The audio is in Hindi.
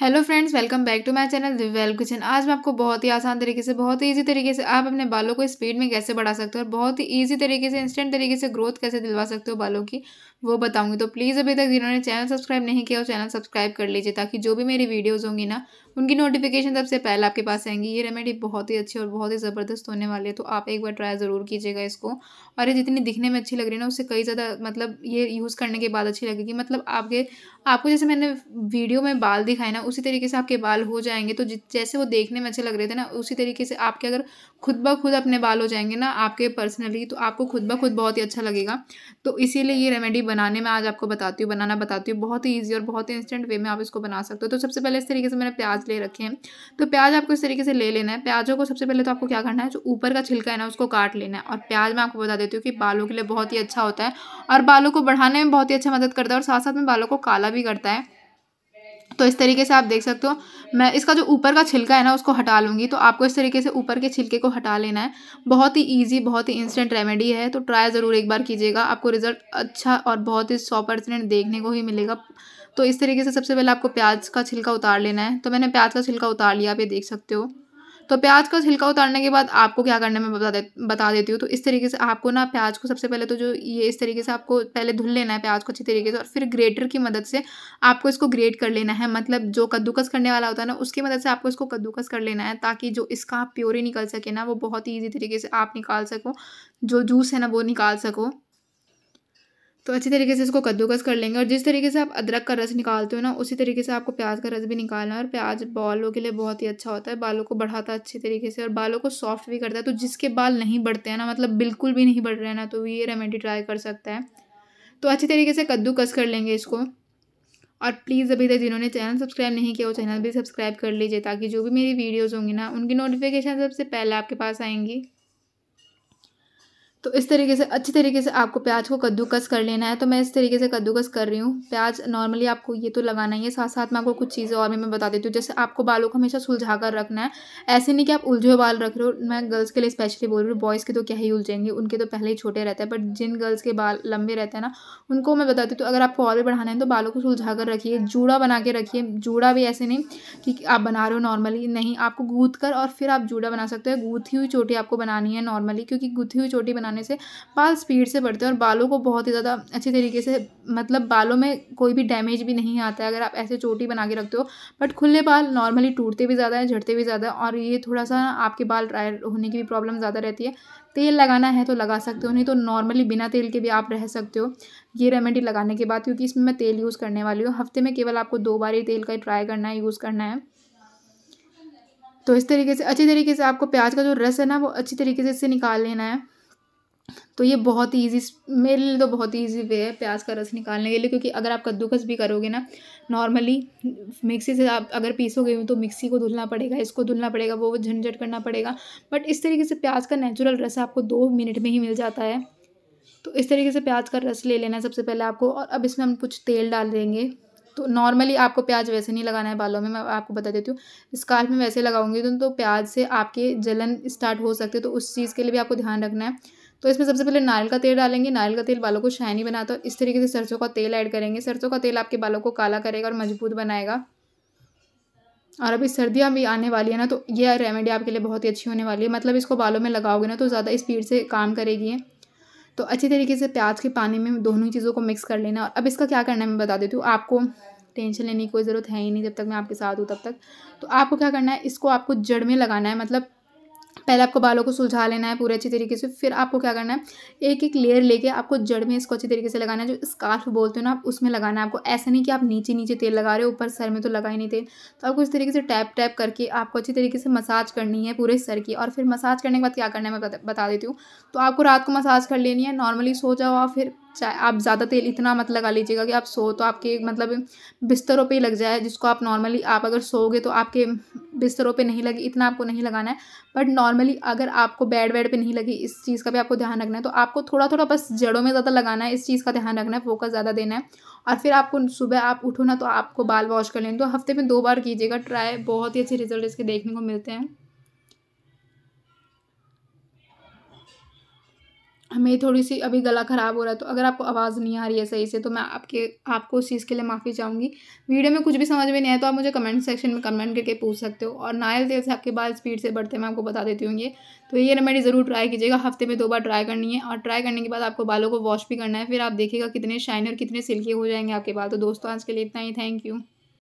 hello friends welcome back to my channel Divyal kitchen आज मैं आपको बहुत ही आसान तरीके से बहुत ही ईजी तरीके से आप अपने बालों को स्पीड में कैसे बढ़ा सकते हो और बहुत ही ईजी तरीके से इंस्टेंट तरीके से ग्रोथ कैसे दिलवा सकते हो बालों की वो बताऊंगी तो प्लीज़ अभी तक जिन्होंने चैनल सब्सक्राइब नहीं किया वो चैनल सब्सक्राइब कर लीजिए ताकि जो भी मेरी वीडियोज़ होंगी ना उनकी नोटिफिकेशन सबसे पहले आपके पास आएंगी ये रेमेडी बहुत ही अच्छी और बहुत ही ज़बरदस्त होने वाली है तो आप एक बार ट्राई ज़रूर कीजिएगा इसको और ये जितनी दिखने में अच्छी लग रही है ना उससे कई ज़्यादा मतलब ये यूज़ करने के बाद अच्छी लगेगी मतलब आपके आपको जैसे मैंने वीडियो में बाल दिखाए ना उसी तरीके से आपके बाल हो जाएंगे तो जैसे वो देखने में अच्छे लग रहे थे ना उसी तरीके से आपके अगर खुद ब खुद अपने बाल हो जाएंगे ना आपके पर्सनली तो आपको खुद ब खुद बहुत ही अच्छा लगेगा तो इसीलिए ये रेमेडी बनाने में आज आपको बताती हूँ बनाना बताती हूँ बहुत ही ईजी और बहुत ही इंस्टेंट वे में आप इसको बना सकते हो तो सबसे पहले इस तरीके से मैंने प्याज प्याज ले रखे हैं तो प्याज आपको इस तरीके से ले लेना है प्याजों को सबसे पहले तो आपको क्या करना है जो ऊपर का छिलका है ना उसको काट लेना है और प्याज मैं आपको बता देती हूँ कि बालों के लिए बहुत ही अच्छा होता है और बालों को बढ़ाने में बहुत ही अच्छा मदद करता है और साथ साथ में बालों को काला भी करता है तो इस तरीके से आप देख सकते हो मैं इसका जो ऊपर का छिलका है ना उसको हटा लूँगी तो आपको इस तरीके से ऊपर के छिलके को हटा लेना है बहुत ही ईजी बहुत ही इंस्टेंट रेमेडी है तो ट्राई ज़रूर एक बार कीजिएगा आपको रिजल्ट अच्छा और बहुत ही सौ परसेंट देखने को ही मिलेगा तो इस तरीके से सबसे पहले आपको प्याज का छिलका उतार लेना है तो मैंने प्याज का छिलका उतार लिया आप ये देख सकते हो तो प्याज का छिलका उतारने के बाद आपको क्या करना है मैं बता दे बता देती हूँ तो इस तरीके से आपको ना प्याज को सबसे पहले तो जो ये इस तरीके से आपको पहले धुल लेना है प्याज को अच्छी तरीके से और फिर ग्रेटर की मदद से आपको इसको ग्रेट कर लेना है मतलब जो कद्दूकस करने वाला होता है ना उसकी मदद से आपको इसको कद्दूकस कर लेना है ताकि जो इसका आप प्योरी निकल सके ना वो बहुत ही ईजी तरीके से आप निकाल सको जो जूस है ना वो निकाल सको तो अच्छी तरीके से इसको कद्दूकस कर लेंगे और जिस तरीके से आप अदरक का रस निकालते हो ना उसी तरीके से आपको प्याज का रस भी निकालना है और प्याज बालों के लिए बहुत ही अच्छा होता है बालों को बढ़ाता है अच्छे तरीके से और बालों को सॉफ्ट भी करता है तो जिसके बाल नहीं बढ़ते हैं ना मतलब बिल्कुल भी नहीं बढ़ रहे हैं ना तो ये रेमेडी ट्राई कर सकता है तो अच्छी तरीके से कद्दूकस कर लेंगे इसको और प्लीज़ अभी तक जिन्होंने चैनल सब्सक्राइब नहीं किया वो चैनल भी सब्सक्राइब कर लीजिए ताकि जो भी मेरी वीडियोज़ होंगी ना उनकी नोटिफिकेशन सबसे पहले आपके पास आएंगी तो इस तरीके से अच्छी तरीके से आपको प्याज को कद्दूकस कर लेना है तो मैं इस तरीके से कद्दूकस कर रही हूँ प्याज नॉर्मली आपको ये तो लगाना ही है साथ साथ में आपको कुछ चीज़ें और भी मैं बता देती हूँ जैसे आपको बालों को हमेशा सुलझा कर रखना है ऐसे नहीं कि आप उलझे बाल रख रहे हो मैं गर्ल्स के लिए स्पेशली बोल रही हूँ बॉयज़ के तो क्या ही उलझेंगे उनके तो पहले ही छोटे रहते हैं बट जिन गर्ल्स के बाल लंबे रहते हैं ना उनको मैं बताती हूँ तो अगर आपको और भी बढ़ाना है तो बालों को सुलझा कर रखिए जूड़ा बना के रखिए जूड़ा भी ऐसे नहीं कि आप बना रहे हो नॉर्मली नहीं आपको गूथ कर और फिर आप जूड़ा बना सकते हो गूथी हुई चोटी आपको बनानी है नॉर्मली क्योंकि गूथी हुई चोटी लगाने से बाल स्पीड से बढ़ते हैं और बालों को बहुत ही ज़्यादा अच्छे तरीके से मतलब बालों में कोई भी डैमेज भी नहीं आता है अगर आप ऐसे चोटी बना के रखते हो बट खुले बाल नॉर्मली टूटते भी ज़्यादा है झड़ते भी ज़्यादा और ये थोड़ा सा आपके बाल ड्राई होने की भी प्रॉब्लम ज़्यादा रहती है तेल लगाना है तो लगा सकते हो नहीं तो नॉर्मली बिना तेल के भी आप रह सकते हो ये रेमेडी लगाने के बाद क्योंकि इसमें मैं तेल यूज़ करने वाली हूँ हफ्ते में केवल आपको दो बार ही तेल का ट्राई करना है यूज़ करना है तो इस तरीके से अच्छे तरीके से आपको प्याज का जो रस है ना वो अच्छी तरीके से इससे निकाल लेना है तो ये बहुत ही ईजी मेरे लिए तो बहुत ही ईजी वे है प्याज का रस निकालने के लिए क्योंकि अगर आप कद्दूकस भी करोगे ना नॉर्मली मिक्सी से आप अगर पीसोगे तो मिक्सी को धुलना पड़ेगा इसको धुलना पड़ेगा वो झंझट करना पड़ेगा बट इस तरीके से प्याज का नेचुरल रस आपको दो मिनट में ही मिल जाता है तो इस तरीके से प्याज का रस ले लेना है सबसे पहले आपको और अब इसमें हम कुछ तेल डाल देंगे तो नॉर्मली आपको प्याज वैसे नहीं लगाना है बालों में मैं आपको बता देती हूँ स्कार्फ में वैसे लगाऊंगी तो, तो प्याज से आपके जलन स्टार्ट हो सकते हैं तो उस चीज़ के लिए भी आपको ध्यान रखना है तो इसमें सबसे पहले नारियल का तेल डालेंगे नारियल का तेल बालों को शाइनी बनाता है इस तरीके से सरसों का तेल ऐड करेंगे सरसों का तेल आपके बालों को काला करेगा और मजबूत बनाएगा और अभी सर्दियाँ भी आने वाली है ना तो यह रेमेडी आपके लिए बहुत ही अच्छी होने वाली है मतलब इसको बालों में लगाओगे ना तो ज़्यादा स्पीड से काम करेगी है तो अच्छी तरीके से प्याज के पानी में दोनों ही चीज़ों को मिक्स कर लेना और अब इसका क्या करना है मैं बता देती हूँ आपको टेंशन लेने की कोई ज़रूरत है ही नहीं जब तक मैं आपके साथ हूँ तब तक तो आपको क्या करना है इसको आपको जड़ में लगाना है मतलब पहले आपको बालों को सुलझा लेना है पूरे अच्छी तरीके से फिर आपको क्या करना है एक एक लेयर लेके आपको जड़ में इसको अच्छी तरीके से लगाना है जो स्कार्फ बोलते हो ना आप उसमें लगाना है आपको ऐसा नहीं कि आप नीचे नीचे तेल लगा रहे हो ऊपर सर में तो लगा ही नहीं तेल तो आपको इस तरीके से टैप टैप करके आपको अच्छी तरीके से मसाज करनी है पूरे सर की और फिर मसाज करने के बाद क्या करना है मैं बता देती हूँ तो आपको रात को मसाज कर लेनी है नॉर्मली सो जाओ आप फिर चाहे आप ज़्यादा तेल इतना मत लगा लीजिएगा कि आप सो तो आपके मतलब बिस्तरों पे ही लग जाए जिसको आप नॉर्मली आप अगर सोओगे तो आपके बिस्तरों पे नहीं लगे इतना आपको नहीं लगाना है बट नॉर्मली अगर आपको बेड वेड पे नहीं लगी इस चीज़ का भी आपको ध्यान रखना है तो आपको थोड़ा थोड़ा बस जड़ों में ज़्यादा लगाना है इस चीज़ का ध्यान रखना है फोकस ज़्यादा देना है और फिर आपको सुबह आप उठो ना तो आपको बाल वॉश कर लेना तो हफ्ते में दो बार कीजिएगा ट्राई बहुत ही अच्छे रिजल्ट इसके देखने को मिलते हैं हमें थोड़ी सी अभी गला ख़राब हो रहा है तो अगर आपको आवाज़ नहीं आ रही है सही से तो मैं आपके आपको उस चीज़ के लिए माफ़ी चाहूँगी वीडियो में कुछ भी समझ में नहीं आया तो आप मुझे कमेंट सेक्शन में कमेंट करके पूछ सकते हो और नायल तेल से आपके बाल स्पीड से बढ़ते मैं आपको बता देती हूँ ये तो ये रेमेडी ज़रूर ट्राई कीजिएगा हफ्ते में दो बार ट्राई करनी है और ट्राई करने के बाद आपको बालों को वॉश भी करना है फिर आप देखिएगा कितने शाइन और कितने सिल्की हो जाएंगे आपके बाल तो दोस्तों आज के लिए इतना ही थैंक यू